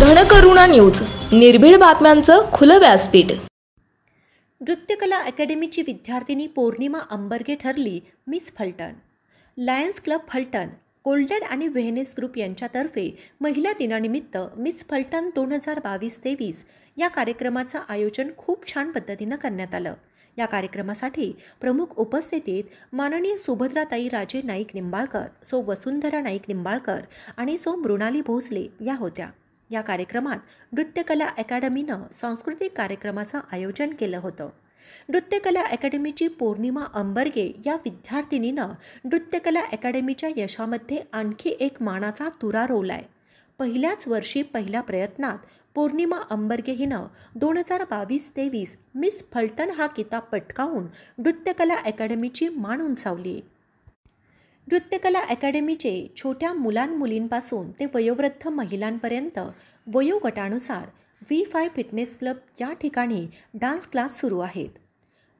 धनकरुणा news निर्भीड बातम्यांचं खुलं व्यासपीठ नृत्यकला अकॅडमीची विद्यार्थिनी पौर्णिमा अंबर्गे ठरली miss Phaltan lions club Phaltan golden आणि व्हेनेस ग्रुप यांच्यातर्फे महिला दिनानिमित्त मिस फलटन दोन हजार बावीस तेवीस या कार्यक्रमाचं आयोजन खूप छान पद्धतीनं करण्यात आलं या कार्यक्रमासाठी प्रमुख उपस्थितीत माननीय सुभद्राताई राजे नाईक निंबाळकर सो वसुंधरा नाईक निंबाळकर आणि सो मृणाली भोसले या होत्या या कार्यक्रमात नृत्यकला अकॅडमीनं सांस्कृतिक कार्यक्रमाचं आयोजन केलं होतं नृत्यकला अकॅडमीची पौर्णिमा अंबरगे या विद्यार्थिनीनं नृत्यकला अकॅडमीच्या यशामध्ये आणखी एक मानाचा तुरा रोवलाय पहिल्याच वर्षी पहिल्या प्रयत्नात पौर्णिमा अंबर्गे हिनं दोन हजार बावीस तेवीस मिस फलटन हा किताब पटकावून नृत्यकला अकॅडमीची मान उंचावली नृत्यकला अकॅडमीचे छोट्या मुलांमुलींपासून ते वयोवृद्ध महिलांपर्यंत वयोगटानुसार व्ही फाय फिटनेस क्लब या ठिकाणी डान्स क्लास सुरू आहेत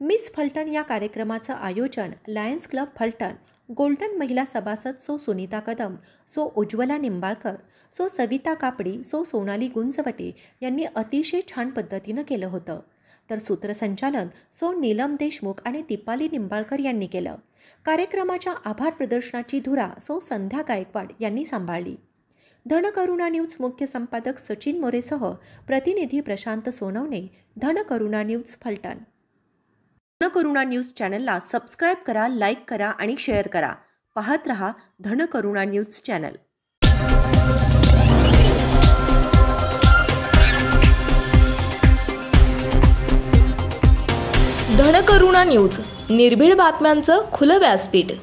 मिस फलटण या कार्यक्रमाचं आयोजन लायन्स क्लब फलटण गोल्डन महिला सभासद सो सुनीता कदम सो उज्ज्वला निंबाळकर सो सविता कापडी सो सोनाली गुंजवटे यांनी अतिशय छान पद्धतीनं केलं होतं तर सूत्रसंचालन सो नीलम देशमुख आणि दीपाली निंबाळकर यांनी केलं कार्यक्रमाच्या आभार प्रदर्शनाची धुरा सो संध्या गायकवाड यांनी सांभाळली धनकरुणा न्यूज मुख्य संपादक सचिन मोरेसह प्रतिनिधी प्रशांत सोनवणे धनकरुणा न्यूज फलटण धनकरुणा न्यूज चॅनलला सबस्क्राईब करा लाईक करा आणि शेअर करा पाहत रहा Dhankaruna news channel Dhankaruna news निर्भीड बातम्यांचं खुलं व्यासपीठ